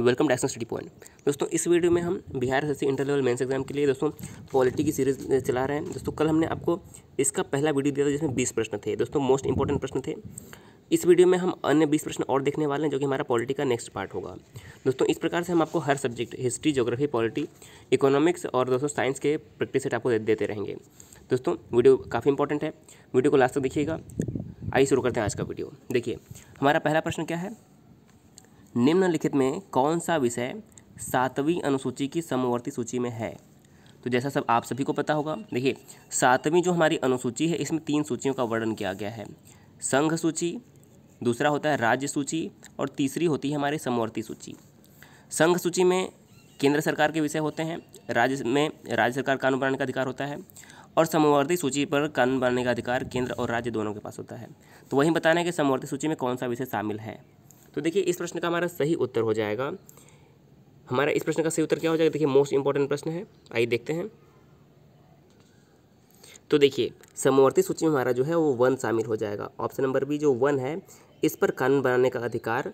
welcome to एक्सन study point दोस्तों इस वीडियो में हम Bihar S inter level mains exam के लिए दोस्तों पॉलिटी की सीरीज चला रहे हैं दोस्तों कल हमने आपको इसका पहला वीडियो दिया था जिसमें बीस प्रश्न थे दोस्तों मोस्ट इंपॉर्टेंट प्रश्न थे इस वीडियो में हम अन्य बीस प्रश्न और देखने वाले हैं जो कि हमारा पॉलिटी का नेक्स्ट पार्ट होगा दोस्तों इस प्रकार से हम आपको हर subject history geography polity economics और दोस्तों साइंस के प्रैक्टिस सेट आपको देते रहेंगे दोस्तों वीडियो काफ़ी इंपॉर्टेंट है वीडियो को लास्ट तक देखिएगा आइए शुरू करते हैं आज का वीडियो देखिए हमारा पहला प्रश्न क्या है निम्नलिखित में कौन सा विषय सातवीं अनुसूची की समवर्ती सूची में है तो जैसा सब आप सभी को पता होगा देखिए सातवीं जो हमारी अनुसूची है इसमें तीन सूचियों का वर्णन किया गया है संघ सूची दूसरा होता है राज्य सूची और तीसरी होती है हमारी समवर्ती सूची संघ सूची में केंद्र सरकार के विषय होते हैं राज्य में राज्य सरकार कानून बनाने का अधिकार होता है और समवर्ती सूची पर कानून बनाने का अधिकार केंद्र और राज्य दोनों के पास होता है तो वहीं बताना है कि समवर्ती सूची में कौन सा विषय शामिल है तो देखिए इस प्रश्न का हमारा सही उत्तर हो जाएगा हमारा इस प्रश्न का सही उत्तर क्या हो जाएगा देखिए मोस्ट इंपॉर्टेंट प्रश्न है आइए देखते हैं तो देखिए समवर्ती सूची में हमारा जो है वो वन शामिल हो जाएगा ऑप्शन नंबर बी जो वन है इस पर कानून बनाने का अधिकार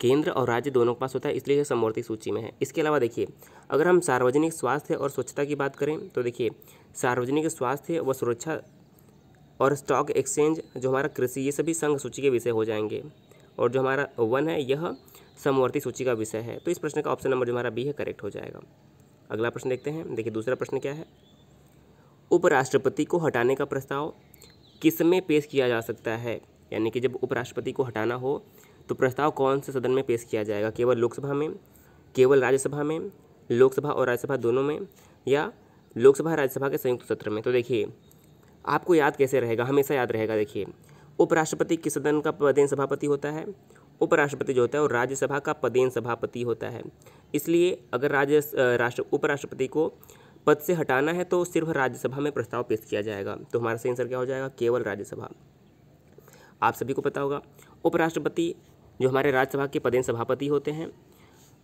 केंद्र और राज्य दोनों के पास होता है इसलिए समवर्ती सूची में है इसके अलावा देखिए अगर हम सार्वजनिक स्वास्थ्य और स्वच्छता की बात करें तो देखिए सार्वजनिक स्वास्थ्य व सुरक्षा और स्टॉक एक्सचेंज जो हमारा कृषि ये सभी संघ सूची के विषय हो जाएंगे और जो हमारा वन है यह समवर्ती सूची का विषय है तो इस प्रश्न का ऑप्शन नंबर जो हमारा बी है करेक्ट हो जाएगा अगला प्रश्न देखते हैं देखिए दूसरा प्रश्न क्या है उपराष्ट्रपति को हटाने का प्रस्ताव किस में पेश किया जा सकता है यानी कि जब उपराष्ट्रपति को हटाना हो तो प्रस्ताव कौन से सदन में पेश किया जाएगा केवल लोकसभा में केवल राज्यसभा में लोकसभा और राज्यसभा दोनों में या लोकसभा राज्यसभा के संयुक्त सत्र में तो देखिए आपको याद कैसे रहेगा हमेशा याद रहेगा देखिए उपराष्ट्रपति के सदन का पदेन सभापति होता है उपराष्ट्रपति जो होता है वो राज्यसभा का पदेन सभापति होता है इसलिए अगर राज्य राष्ट्र उपराष्ट्रपति को पद से हटाना है तो सिर्फ राज्यसभा में प्रस्ताव पेश किया जाएगा तो हमारा सही आंसर क्या हो जाएगा केवल राज्यसभा आप सभी को पता होगा उपराष्ट्रपति जो हमारे राज्यसभा के पदेन सभापति होते हैं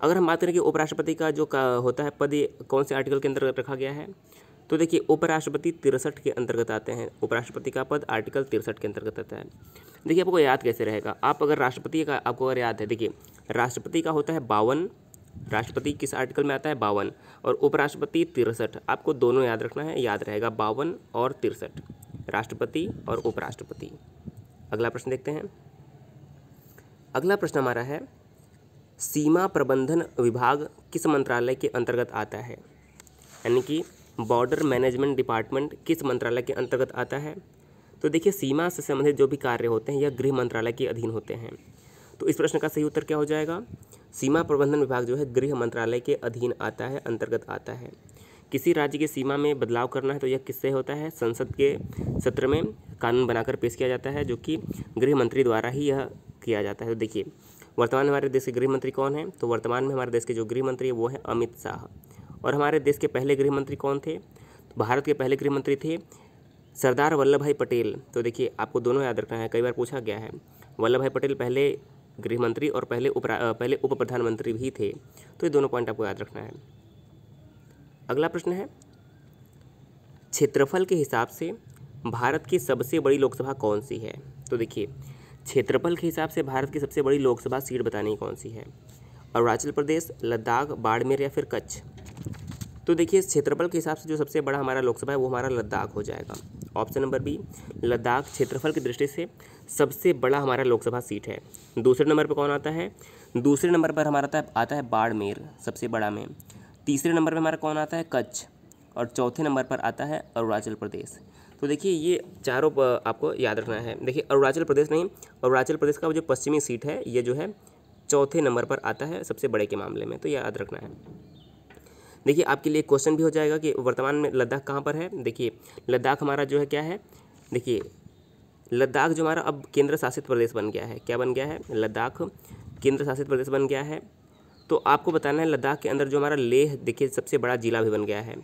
अगर हम बात करें कि उपराष्ट्रपति का जो का होता है पद कौन से आर्टिकल के अंदर रखा गया है तो देखिए उपराष्ट्रपति तिरसठ के अंतर्गत आते हैं उपराष्ट्रपति का पद आर्टिकल तिरसठ के अंतर्गत आता है देखिए आपको याद कैसे रहेगा आप अगर राष्ट्रपति का आपको अगर याद है देखिए राष्ट्रपति का होता है बावन राष्ट्रपति किस आर्टिकल में आता है बावन और उपराष्ट्रपति तिरसठ आपको दोनों याद रखना है याद रहेगा बावन और तिरसठ राष्ट्रपति और उपराष्ट्रपति अगला प्रश्न देखते हैं अगला प्रश्न हमारा है सीमा प्रबंधन विभाग किस मंत्रालय के अंतर्गत आता है यानी कि बॉर्डर मैनेजमेंट डिपार्टमेंट किस मंत्रालय के अंतर्गत आता है तो देखिए सीमा से संबंधित जो भी कार्य होते हैं यह गृह मंत्रालय के अधीन होते हैं तो इस प्रश्न का सही उत्तर क्या हो जाएगा सीमा प्रबंधन विभाग जो है गृह मंत्रालय के अधीन आता है अंतर्गत आता है किसी राज्य की सीमा में बदलाव करना है तो यह किससे होता है संसद के सत्र में कानून बनाकर पेश किया जाता है जो कि गृह मंत्री द्वारा ही यह किया जाता है तो देखिए वर्तमान हमारे देश के गृह मंत्री कौन है तो वर्तमान में हमारे देश के जो गृह मंत्री है वो है अमित शाह और हमारे देश के पहले गृह मंत्री कौन थे तो भारत के पहले गृह मंत्री थे सरदार वल्लभ भाई पटेल तो देखिए आपको दोनों याद रखना है कई बार पूछा गया है वल्लभ भाई पटेल पहले गृह मंत्री और पहले उप पहले उप प्रधानमंत्री भी थे तो ये दोनों पॉइंट आपको याद रखना है अगला प्रश्न है क्षेत्रफल के हिसाब से भारत की सबसे बड़ी लोकसभा कौन सी है तो देखिए क्षेत्रफल के हिसाब से भारत की सबसे बड़ी लोकसभा सीट बतानी कौन सी है अरुणाचल प्रदेश लद्दाख बाड़मेर या फिर कच्छ तो देखिए इस क्षेत्रफल के हिसाब से जो सबसे बड़ा हमारा लोकसभा है वो हमारा लद्दाख हो जाएगा ऑप्शन नंबर बी लद्दाख क्षेत्रफल की दृष्टि से सबसे बड़ा हमारा लोकसभा सीट है दूसरे नंबर पर कौन आता है दूसरे नंबर पर हमारा आता, आता है बाड़मेर सबसे बड़ा में तीसरे नंबर पर हमारा कौन आता है कच्छ और चौथे नंबर पर आता है अरुणाचल प्रदेश तो देखिए ये चारों आपको याद रखना है देखिए अरुणाचल प्रदेश नहीं अरुणाचल प्रदेश का जो पश्चिमी सीट है ये जो है चौथे नंबर पर आता है सबसे बड़े के मामले में तो याद रखना है देखिए आपके लिए क्वेश्चन भी हो जाएगा कि वर्तमान में लद्दाख कहाँ पर है देखिए लद्दाख हमारा जो है क्या है देखिए लद्दाख जो हमारा अब केंद्र शासित प्रदेश बन गया है क्या बन गया है लद्दाख केंद्र शासित प्रदेश बन गया है तो आपको बताना है लद्दाख के अंदर जो हमारा लेह देखिए सबसे बड़ा ज़िला भी बन गया है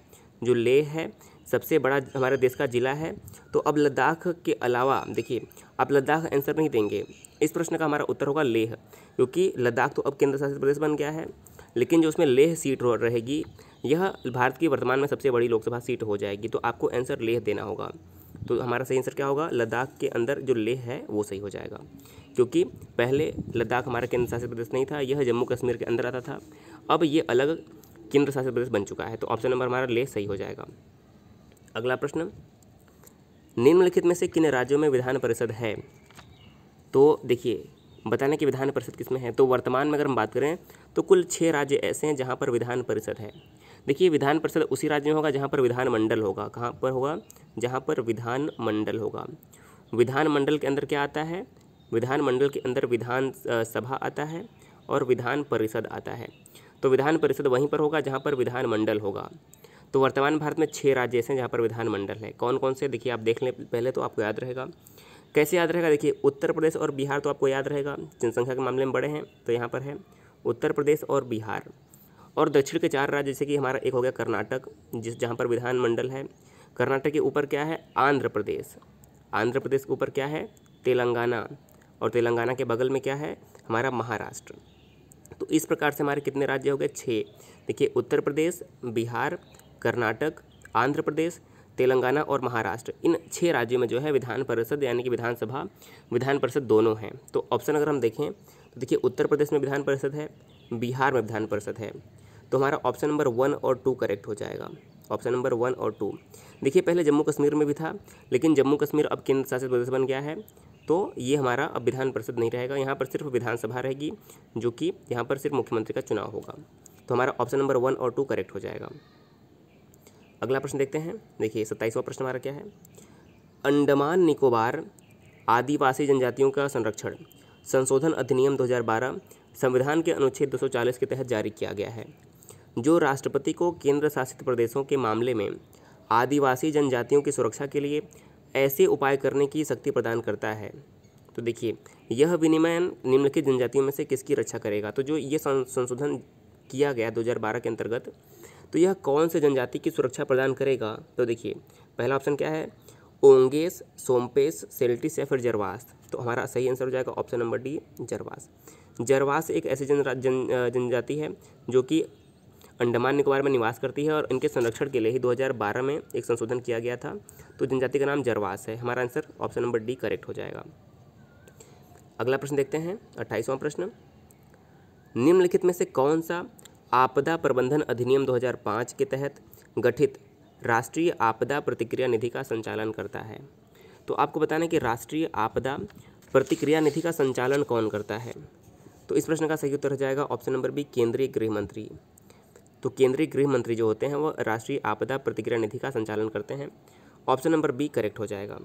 जो लेह है सबसे बड़ा हमारे देश का ज़िला है तो अब लद्दाख के अलावा देखिए आप लद्दाख आंसर नहीं देंगे इस प्रश्न का हमारा उत्तर होगा लेह क्योंकि लद्दाख तो अब केंद्र शासित प्रदेश बन गया है लेकिन जो उसमें लेह सीट रहेगी यह भारत की वर्तमान में सबसे बड़ी लोकसभा सीट हो जाएगी तो आपको आंसर लेह देना होगा तो हमारा सही आंसर क्या होगा लद्दाख के अंदर जो लेह है वो सही हो जाएगा क्योंकि पहले लद्दाख हमारा केंद्र शासित प्रदेश नहीं था यह जम्मू कश्मीर के अंदर आता था अब ये अलग केंद्र शासित प्रदेश बन चुका है तो ऑप्शन नंबर हमारा लेह सही हो जाएगा अगला प्रश्न निम्नलिखित में से किन राज्यों में विधान परिषद है तो देखिए बताने की विधान परिषद किसमें है तो वर्तमान में अगर हम बात करें तो कुल छः राज्य ऐसे हैं जहाँ पर विधान परिषद है देखिए विधान परिषद उसी राज्य में होगा जहाँ पर विधानमंडल होगा कहाँ पर होगा जहाँ पर विधानमंडल होगा विधानमंडल के अंदर क्या आता है विधानमंडल के अंदर विधान सभा आता है और विधान परिषद आता है तो विधान परिषद वहीं पर होगा जहाँ पर विधानमंडल होगा तो वर्तमान भारत में छः राज्य ऐसे हैं जहाँ पर विधानमंडल है कौन कौन से देखिए आप देख लें पहले तो आपको याद रहेगा कैसे याद रहेगा देखिए उत्तर प्रदेश और बिहार तो आपको याद रहेगा जनसंख्या के मामले में बड़े हैं तो यहाँ पर है उत्तर प्रदेश और बिहार और दक्षिण के चार राज्य जैसे कि हमारा एक हो गया कर्नाटक जिस जहाँ पर विधानमंडल है कर्नाटक के ऊपर क्या है आंध्र प्रदेश आंध्र प्रदेश के ऊपर क्या है तेलंगाना और तेलंगाना के बगल में क्या है हमारा महाराष्ट्र तो इस प्रकार से हमारे कितने राज्य हो गए छः देखिए उत्तर प्रदेश बिहार कर्नाटक आंध्र प्रदेश तेलंगाना और महाराष्ट्र इन छः राज्यों में जो है विधान परिषद यानी कि विधानसभा विधान परिषद दोनों हैं तो ऑप्शन अगर हम देखें तो देखिए उत्तर प्रदेश में विधान परिषद है बिहार में विधान परिषद है तो हमारा ऑप्शन नंबर वन और टू करेक्ट हो जाएगा ऑप्शन नंबर वन और टू देखिए पहले जम्मू कश्मीर में भी था लेकिन जम्मू कश्मीर अब केंद्र शासित प्रदेश बन गया है तो ये हमारा अब विधान परिषद नहीं रहेगा यहाँ पर सिर्फ विधानसभा रहेगी जो कि यहाँ पर सिर्फ मुख्यमंत्री का चुनाव होगा तो हमारा ऑप्शन नंबर वन और टू करेक्ट हो जाएगा अगला प्रश्न देखते हैं देखिए सत्ताईसवां प्रश्न हमारा क्या है अंडमान निकोबार आदिवासी जनजातियों का संरक्षण संशोधन अधिनियम 2012 संविधान के अनुच्छेद 240 के तहत जारी किया गया है जो राष्ट्रपति को केंद्र शासित प्रदेशों के मामले में आदिवासी जनजातियों की सुरक्षा के लिए ऐसे उपाय करने की शक्ति प्रदान करता है तो देखिए यह विनिमयन निम्नलिखित जनजातियों में से किसकी रक्षा करेगा तो जो ये संशोधन किया गया 2012 के अंतर्गत तो यह कौन से जनजाति की सुरक्षा प्रदान करेगा तो देखिए पहला ऑप्शन क्या है ओंगेस सोमपेस सेल्टिस या फिर जरवास तो हमारा सही आंसर हो जाएगा option number D Jarawas Jarawas एक ऐसी जन जन जनजाति है जो कि अंडमान निकोबार में निवास करती है और इनके संरक्षण के लिए ही 2012 में एक संशोधन किया गया था तो जनजाति का नाम जरवास है हमारा answer option number D correct हो जाएगा अगला प्रश्न देखते हैं अट्ठाईसवां प्रश्न निम्नलिखित में से कौन सा आपदा प्रबंधन अधिनियम 2005 के तहत गठित राष्ट्रीय आपदा प्रतिक्रिया निधि का संचालन करता है तो आपको बताना है कि राष्ट्रीय आपदा प्रतिक्रिया निधि का संचालन कौन करता है तो इस प्रश्न का सही उत्तर हो जाएगा ऑप्शन नंबर बी केंद्रीय गृह मंत्री तो केंद्रीय गृह मंत्री जो होते हैं वह राष्ट्रीय आपदा प्रतिक्रिया निधि का संचालन करते हैं ऑप्शन नंबर बी करेक्ट हो जाएगा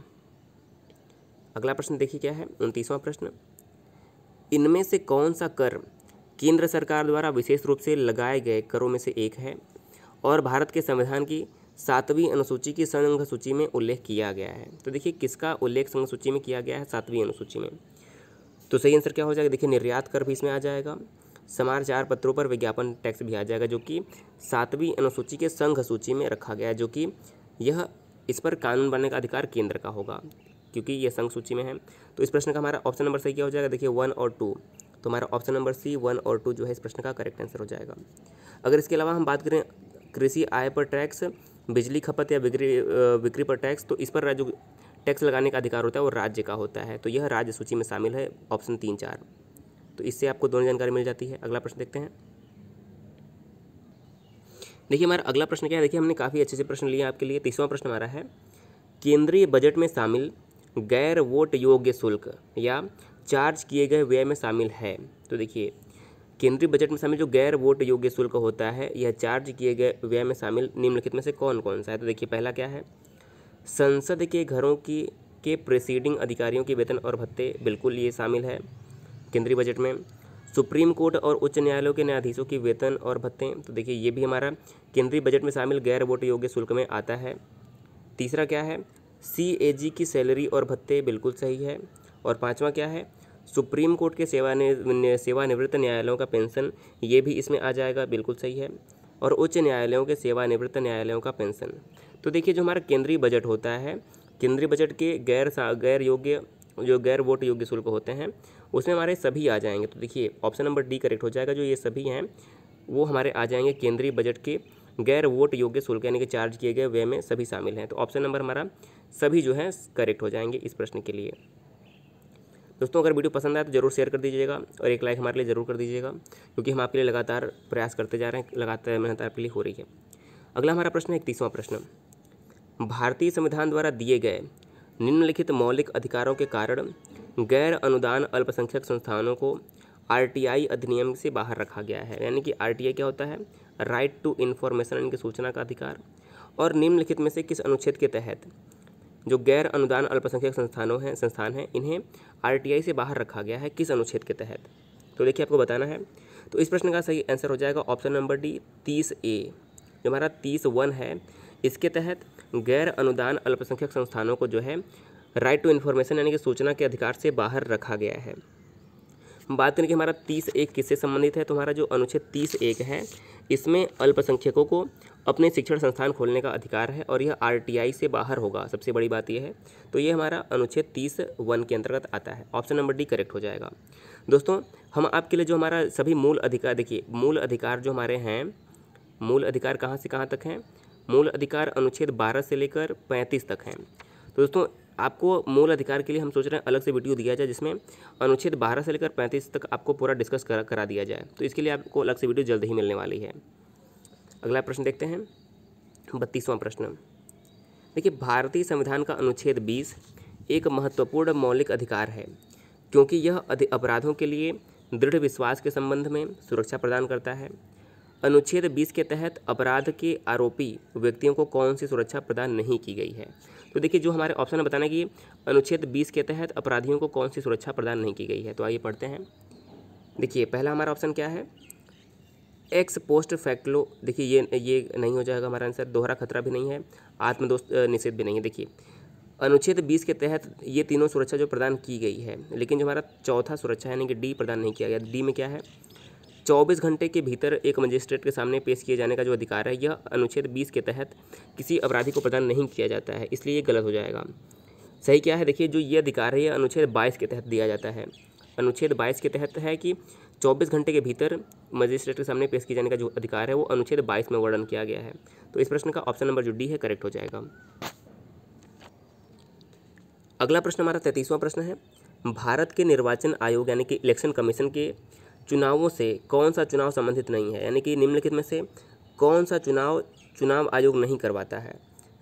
अगला प्रश्न देखिए क्या है उनतीसवां प्रश्न इनमें से कौन सा कर केंद्र सरकार द्वारा विशेष रूप से लगाए गए करों में से एक है और भारत के संविधान की सातवीं अनुसूची की संघ सूची में उल्लेख किया गया है तो देखिए किसका उल्लेख संघ सूची में किया गया है सातवीं अनुसूची में तो सही आंसर क्या हो जाएगा देखिए निर्यात कर भी इसमें आ जाएगा समाचार पत्रों पर विज्ञापन टैक्स भी आ जाएगा जो कि सातवीं अनुसूची के संघ सूची में रखा गया है जो कि यह इस पर कानून बनाने का अधिकार केंद्र का होगा क्योंकि यह संघ सूची में है तो इस प्रश्न का हमारा ऑप्शन नंबर सही क्या हो जाएगा देखिए वन और टू तो हमारा ऑप्शन नंबर सी वन और टू जो है इस प्रश्न का करेक्ट आंसर हो जाएगा अगर इसके अलावा हम बात करें कृषि आय पर टैक्स बिजली खपत या बिक्री बिक्री पर टैक्स तो इस पर जो टैक्स लगाने का अधिकार होता है वो राज्य का होता है तो यह राज्य सूची में शामिल है ऑप्शन तीन चार तो इससे आपको दोनों जानकारी मिल जाती है अगला प्रश्न देखते हैं देखिए हमारा अगला प्रश्न क्या है देखिए हमने काफ़ी अच्छे से प्रश्न लिए आपके लिए तीसवा प्रश्न हमारा है केंद्रीय बजट में शामिल गैर वोट योग्य शुल्क या चार्ज किए गए व्यय में शामिल है तो देखिए केंद्रीय बजट में शामिल जो गैर वोट योग्य शुल्क होता है यह चार्ज किए गए व्यय में शामिल निम्नलिखित में से कौन कौन सा है तो देखिए पहला क्या है संसद के घरों की के प्रेसिडिंग अधिकारियों के वेतन और भत्ते बिल्कुल ये शामिल है केंद्रीय बजट में सुप्रीम कोर्ट और उच्च न्यायालयों के न्यायाधीशों की वेतन और भत्ते तो देखिए ये भी हमारा केंद्रीय बजट में शामिल गैर वोट योग्य शुल्क में आता है तीसरा क्या है सी की सैलरी और भत्ते बिल्कुल सही है और पाँचवा क्या है सुप्रीम कोर्ट के सेवानि सेवानिवृत्त न्यायालयों का पेंशन ये भी इसमें आ जाएगा बिल्कुल सही है और उच्च न्यायालयों के सेवानिवृत्त न्यायालयों का पेंशन तो देखिए जो हमारा केंद्रीय बजट होता है केंद्रीय बजट के गैर गैर योग्य जो गैर वोट योग्य शुल्क होते हैं उसमें हमारे सभी आ जाएंगे तो देखिए ऑप्शन नंबर डी करेक्ट हो जाएगा जो ये सभी हैं वो हमारे आ जाएंगे केंद्रीय बजट के गैर वोट योग्य शुल्क यानी कि चार्ज किए गए वे में सभी शामिल हैं तो ऑप्शन नंबर हमारा सभी जो है करेक्ट हो जाएंगे इस प्रश्न के लिए दोस्तों अगर वीडियो पसंद आए तो जरूर शेयर कर दीजिएगा और एक लाइक हमारे लिए ज़रूर कर दीजिएगा क्योंकि हम आपके लिए लगातार प्रयास करते जा रहे हैं लगातार मेहनत आपके लिए हो रही है अगला हमारा प्रश्न है इकतीसवां प्रश्न भारतीय संविधान द्वारा दिए गए निम्नलिखित मौलिक अधिकारों के कारण गैर अनुदान अल्पसंख्यक संस्थानों को आरटीआई अधिनियम से बाहर रखा गया है यानी कि आरटीआई क्या होता है राइट टू इन्फॉर्मेशन यानी कि सूचना का अधिकार और निम्नलिखित में से किस अनुच्छेद के तहत जो गैर अनुदान अल्पसंख्यक संस्थानों हैं संस्थान हैं इन्हें आर से बाहर रखा गया है किस अनुच्छेद के तहत तो देखिए आपको बताना है तो इस प्रश्न का सही आंसर हो जाएगा ऑप्शन नंबर डी तीस ए जो हमारा तीस वन है इसके तहत गैर अनुदान अल्पसंख्यक संस्थानों को जो है राइट टू इन्फॉर्मेशन यानी कि सूचना के अधिकार से बाहर रखा गया है बात करें कि हमारा तीस एक किससे संबंधित है तो हमारा जो अनुच्छेद तीस एक है इसमें अल्पसंख्यकों को अपने शिक्षण संस्थान खोलने का अधिकार है और यह आरटीआई से बाहर होगा सबसे बड़ी बात यह है तो ये हमारा अनुच्छेद तीस वन के अंतर्गत आता है ऑप्शन नंबर डी करेक्ट हो जाएगा दोस्तों हम आपके लिए जो हमारा सभी मूल अधिकार देखिए मूल अधिकार जो हमारे हैं मूल अधिकार कहाँ से कहाँ तक हैं मूल अधिकार अनुच्छेद बारह से लेकर पैंतीस तक हैं तो दोस्तों आपको मूल अधिकार के लिए हम सोच रहे हैं अलग से वीडियो दिया जाए जिसमें अनुच्छेद बारह से लेकर पैंतीस तक आपको पूरा डिस्कस करा करा दिया जाए तो इसके लिए आपको अलग से वीडियो जल्द ही मिलने वाली है अगला प्रश्न देखते हैं बत्तीसवां प्रश्न देखिए भारतीय संविधान का अनुच्छेद बीस एक महत्वपूर्ण मौलिक अधिकार है क्योंकि यह अपराधों के लिए दृढ़ विश्वास के संबंध में सुरक्षा प्रदान करता है अनुच्छेद 20 के तहत अपराध के आरोपी व्यक्तियों को कौन सी सुरक्षा प्रदान नहीं की गई है तो देखिए जो हमारे ऑप्शन है बताना कि अनुच्छेद 20 के तहत अपराधियों को कौन सी सुरक्षा प्रदान नहीं की गई है तो आइए पढ़ते हैं देखिए पहला हमारा ऑप्शन क्या है एक्स पोस्ट फैक्टलो देखिए ये ये नहीं हो जाएगा हमारा आंसर दोहरा खतरा भी नहीं है आत्मदोष निषेध भी नहीं है देखिए अनुच्छेद 20 के तहत ये तीनों सुरक्षा जो प्रदान की गई है लेकिन जो हमारा चौथा सुरक्षा है यानी कि डी प्रदान नहीं किया गया डी में क्या है 24 घंटे के भीतर एक मजिस्ट्रेट के सामने पेश किए जाने का जो अधिकार है यह अनुच्छेद 20 के तहत किसी अपराधी को प्रदान नहीं किया जाता है इसलिए ये गलत हो जाएगा सही क्या है देखिए जो ये अधिकार है यह अनुच्छेद बाईस के तहत दिया जाता है अनुच्छेद बाईस के तहत है कि चौबीस घंटे के भीतर मजिस्ट्रेट के सामने पेश किए जाने का जो अधिकार है वो अनुच्छेद बाईस में वर्णन किया गया है तो इस प्रश्न का ऑप्शन नंबर जो डी है करेक्ट हो जाएगा अगला प्रश्न हमारा तैतीसवां प्रश्न है भारत के निर्वाचन आयोग यानी कि इलेक्शन कमीशन के चुनावों से कौन सा चुनाव संबंधित नहीं है यानी कि निम्नलिखित में से कौन सा चुनाव चुनाव आयोग नहीं करवाता है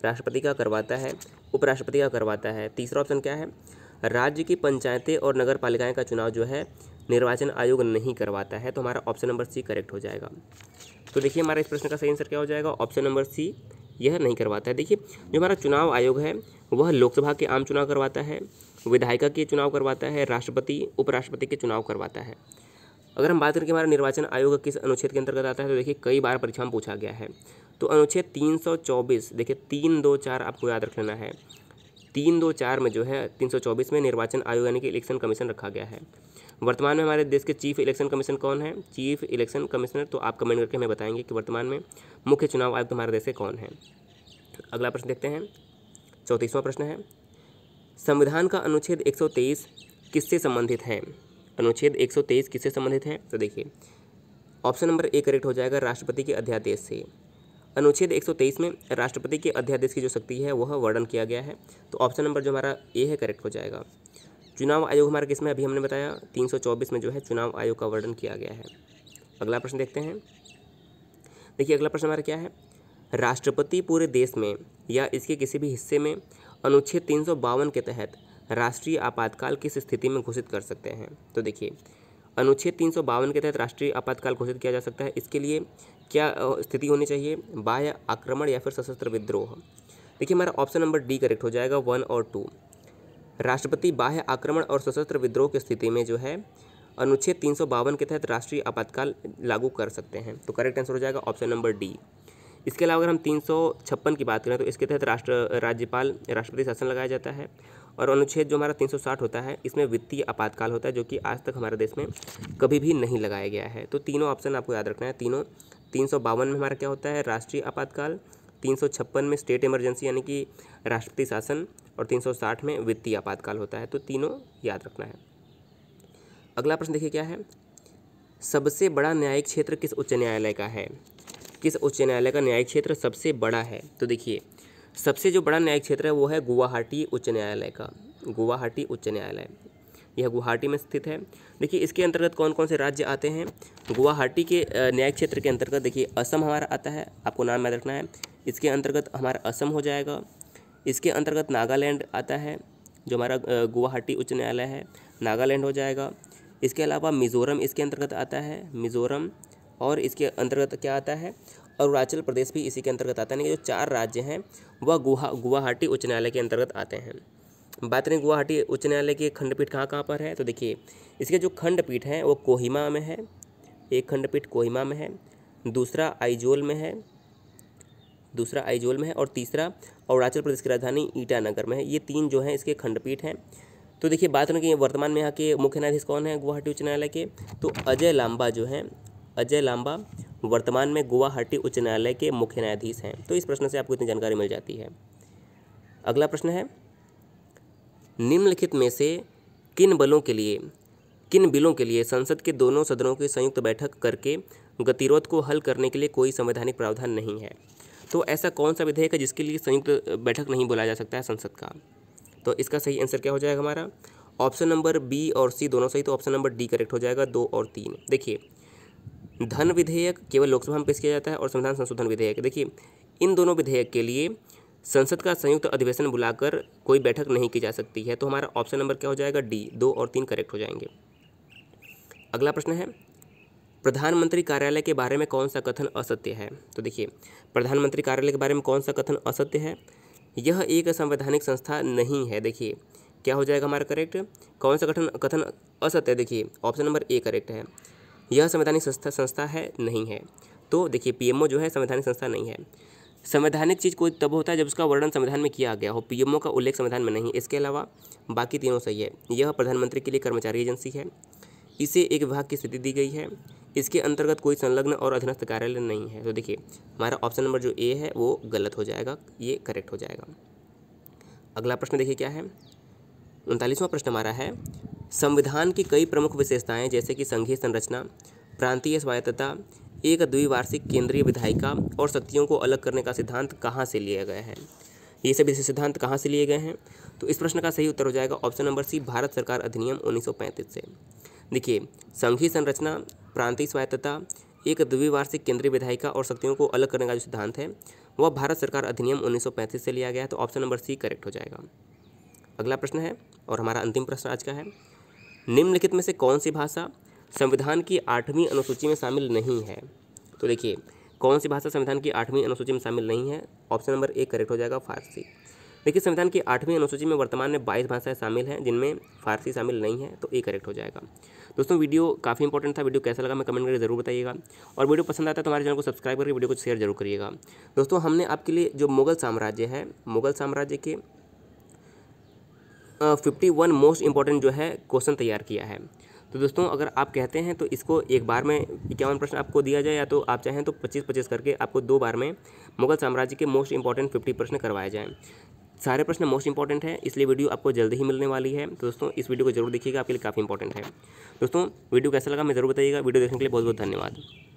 राष्ट्रपति का करवाता है उपराष्ट्रपति का करवाता है तीसरा ऑप्शन क्या है राज्य की पंचायतें और नगर पालिकाएँ का चुनाव जो है निर्वाचन आयोग नहीं करवाता है तो हमारा ऑप्शन नंबर सी करेक्ट हो जाएगा तो देखिए हमारा इस प्रश्न का सही आंसर क्या हो जाएगा ऑप्शन नंबर सी यह नहीं करवाता है देखिए जो हमारा चुनाव आयोग है वह लोकसभा के आम चुनाव करवाता है विधायिका के चुनाव करवाता है राष्ट्रपति उपराष्ट्रपति के चुनाव करवाता है अगर हम बात करें कि हमारा निर्वाचन आयोग किस अनुच्छेद के अंतर्गत आता है तो देखिए कई बार परीक्षा में पूछा गया है तो अनुच्छेद 324 देखिए तीन दो चार आपको याद रख लेना है तीन दो चार में जो है 324 में निर्वाचन आयोग यानी कि इलेक्शन कमीशन रखा गया है वर्तमान में हमारे देश के चीफ इलेक्शन कमीशन कौन है चीफ इलेक्शन कमिश्नर तो आप कमेंट करके हमें बताएंगे कि वर्तमान में मुख्य चुनाव आयुक्त हमारे देश के कौन है अगला प्रश्न देखते हैं चौंतीसवां प्रश्न है संविधान का अनुच्छेद तेईस किससे संबंधित है अनुच्छेद 123 किससे संबंधित है तो देखिए ऑप्शन नंबर ए करेक्ट हो जाएगा राष्ट्रपति के अध्यादेश से अनुच्छेद 123 में राष्ट्रपति के अध्यादेश की जो शक्ति है वह वर्णन किया गया है तो ऑप्शन नंबर जो हमारा ए है करेक्ट हो जाएगा चुनाव आयोग हमारा किस में अभी हमने बताया चौबीस में जो है चुनाव आयोग का वर्णन किया गया है अगला प्रश्न देखते हैं देखिए अगला प्रश्न हमारा क्या है राष्ट्रपति पूरे देश में या इसके किसी भी हिस्से में अनुच्छेद तीन के तहत राष्ट्रीय आपातकाल किस स्थिति में घोषित कर सकते हैं तो देखिए अनुच्छेद तीन के तहत राष्ट्रीय आपातकाल घोषित किया जा सकता है इसके लिए क्या स्थिति होनी चाहिए बाह्य आक्रमण या फिर सशस्त्र विद्रोह देखिए हमारा ऑप्शन नंबर डी करेक्ट हो जाएगा वन और टू राष्ट्रपति बाह्य आक्रमण और सशस्त्र विद्रोह की स्थिति में जो है अनुच्छेद तीन के तहत राष्ट्रीय आपातकाल लागू कर सकते हैं तो करेक्ट आंसर हो जाएगा ऑप्शन नंबर डी इसके अलावा अगर हम तीन की बात करें तो इसके तहत राष्ट्र राज्यपाल राष्ट्रपति शासन लगाया जाता है और अनुच्छेद जो हमारा 360 होता है इसमें वित्तीय आपातकाल होता है जो कि आज तक हमारे देश में कभी भी नहीं लगाया गया है तो तीनों ऑप्शन आपको याद रखना है तीनों तीन में हमारा क्या होता है राष्ट्रीय आपातकाल तीन में स्टेट इमरजेंसी यानी कि राष्ट्रपति शासन और 360 में वित्तीय आपातकाल होता है तो तीनों याद रखना है अगला प्रश्न देखिए क्या है सबसे बड़ा न्यायिक क्षेत्र किस उच्च न्यायालय का है किस उच्च न्यायालय का न्यायिक क्षेत्र सबसे बड़ा है तो देखिए सबसे जो बड़ा न्यायिक क्षेत्र है वो है गुवाहाटी उच्च न्यायालय का गुवाहाटी उच्च न्यायालय यह गुवाहाटी में स्थित है देखिए इसके अंतर्गत कौन कौन से राज्य आते हैं गुवाहाटी के न्यायिक क्षेत्र के अंतर्गत देखिए असम हमारा आता है आपको नाम याद रखना है इसके अंतर्गत हमारा असम हो जाएगा इसके अंतर्गत नागालैंड आता है जो हमारा गुवाहाटी उच्च न्यायालय है नागालैंड हो जाएगा इसके अलावा मिज़ोरम इसके अंतर्गत आता है मिज़ोरम और इसके अंतर्गत क्या आता है अरुणाचल प्रदेश भी इसी के अंतर्गत आता है यानी जो चार राज्य हैं वह गुहा गुवाहाटी उच्च न्यायालय के अंतर्गत आते हैं बात करें गुवाहाटी उच्च न्यायालय के खंडपीठ कहाँ कहाँ पर है तो देखिए इसके जो खंडपीठ हैं वो कोहिमा में है एक खंडपीठ कोहिमा में है दूसरा आइजोल में है दूसरा आइजोल में है और तीसरा अरुणाचल प्रदेश की राजधानी ईटानगर में है ये तीन जो हैं इसके खंडपीठ हैं तो देखिए बात करें कि वर्तमान में यहाँ के मुख्य न्यायाधीश कौन है गुवाहाटी उच्च न्यायालय के तो अजय लांबा जो हैं अजय लांबा वर्तमान में गुवाहाटी उच्च न्यायालय के मुख्य न्यायाधीश हैं तो इस प्रश्न से आपको इतनी जानकारी मिल जाती है अगला प्रश्न है निम्नलिखित में से किन बलों के लिए किन बिलों के लिए संसद के दोनों सदनों की संयुक्त बैठक करके गतिरोध को हल करने के लिए कोई संवैधानिक प्रावधान नहीं है तो ऐसा कौन सा विधेयक है जिसके लिए संयुक्त बैठक नहीं बुलाया जा सकता है संसद का तो इसका सही आंसर क्या हो जाएगा हमारा ऑप्शन नंबर बी और सी दोनों सही तो ऑप्शन नंबर डी करेक्ट हो जाएगा दो और तीन देखिए धन विधेयक केवल लोकसभा में पेश किया जाता है और संविधान संशोधन विधेयक देखिए इन दोनों विधेयक के लिए संसद का संयुक्त अधिवेशन बुलाकर कोई बैठक नहीं की जा सकती है तो हमारा ऑप्शन नंबर क्या हो जाएगा डी दो और तीन करेक्ट हो जाएंगे अगला प्रश्न है प्रधानमंत्री कार्यालय के बारे में कौन सा कथन असत्य है तो देखिए प्रधानमंत्री कार्यालय के बारे में कौन सा कथन असत्य है यह एक संवैधानिक संस्था नहीं है देखिए क्या हो जाएगा हमारा करेक्ट कौन सा कथन कथन असत्य देखिए ऑप्शन नंबर ए करेक्ट है यह संवैधानिक संस्था संस्था है नहीं है तो देखिए पीएमओ जो है संवैधानिक संस्था नहीं है संवैधानिक चीज़ कोई तब होता है जब उसका वर्णन संविधान में किया गया हो पीएमओ का उल्लेख संविधान में नहीं इसके अलावा बाकी तीनों सही है यह प्रधानमंत्री के लिए कर्मचारी एजेंसी है इसे एक विभाग की स्थिति दी गई है इसके अंतर्गत कोई संलग्न और अधीनस्थ कार्यालय नहीं है तो देखिए हमारा ऑप्शन नंबर जो ए है वो गलत हो जाएगा ये करेक्ट हो जाएगा अगला प्रश्न देखिए क्या है उनतालीसवां प्रश्न हमारा है संविधान की कई प्रमुख विशेषताएं जैसे कि संघीय संरचना प्रांतीय स्वायत्तता एक द्विवार्षिक केंद्रीय विधायिका और शक्तियों को अलग करने का सिद्धांत कहाँ से लिया गया है ये सभी सिद्धांत कहाँ से लिए गए हैं तो इस प्रश्न का सही उत्तर हो जाएगा ऑप्शन नंबर सी भारत सरकार अधिनियम 1935 से देखिए संघीय संरचना प्रांतीय स्वायत्तता एक द्विवार्षिक केंद्रीय विधायिका और शक्तियों को अलग करने का जो सिद्धांत है वह भारत सरकार अधिनियम 1935 से लिया गया तो ऑप्शन नंबर सी करेक्ट हो जाएगा अगला प्रश्न है और हमारा अंतिम प्रश्न आज का है निम्नलिखित में से कौन सी भाषा संविधान की आठवीं अनुसूची में शामिल नहीं है तो देखिए कौन सी भाषा संविधान की आठवीं अनुसूची में शामिल नहीं है ऑप्शन नंबर एक करेक्ट हो जाएगा फारसी देखिए संविधान की आठवीं अनुसूची में वर्तमान में बाईस भाषाएं शामिल हैं जिनमें फारसी शामिल नहीं है तो ए करेक्ट हो जाएगा दोस्तों वीडियो काफ़ी इंपॉर्टेंट था वीडियो कैसा लगा मैं कमेंट करके जरूर बताइएगा और वीडियो पसंद आता है तो हमारे चैनल को सब्सक्राइब करके वीडियो को शेयर जरूर करिएगा दोस्तों हमने आपके लिए जो मुगल साम्राज्य है मुगल साम्राज्य के फिफ्टी वन मोस्ट इंपॉर्टेंट जो है क्वेश्चन तैयार किया है तो दोस्तों अगर आप कहते हैं तो इसको एक बार में इक्यावन प्रश्न आपको दिया जाए या तो आप चाहें तो पच्चीस पच्चीस करके आपको दो बार में मुगल साम्राज्य के मोस्ट इंपॉर्टेंट फिफ्टी प्रश्न करवाए जाएँ सारे प्रश्न मोस्ट इंपॉर्टेंट है इसलिए वीडियो आपको जल्द ही मिलने वाली है तो दोस्तों इस वीडियो को जरूर देखिएगा आपके लिए काफ़ी इंपॉर्टेंट है दोस्तों वीडियो कैसा लगा मैं ज़रूर बताइएगा वीडियो देखने के लिए बहुत बहुत धन्यवाद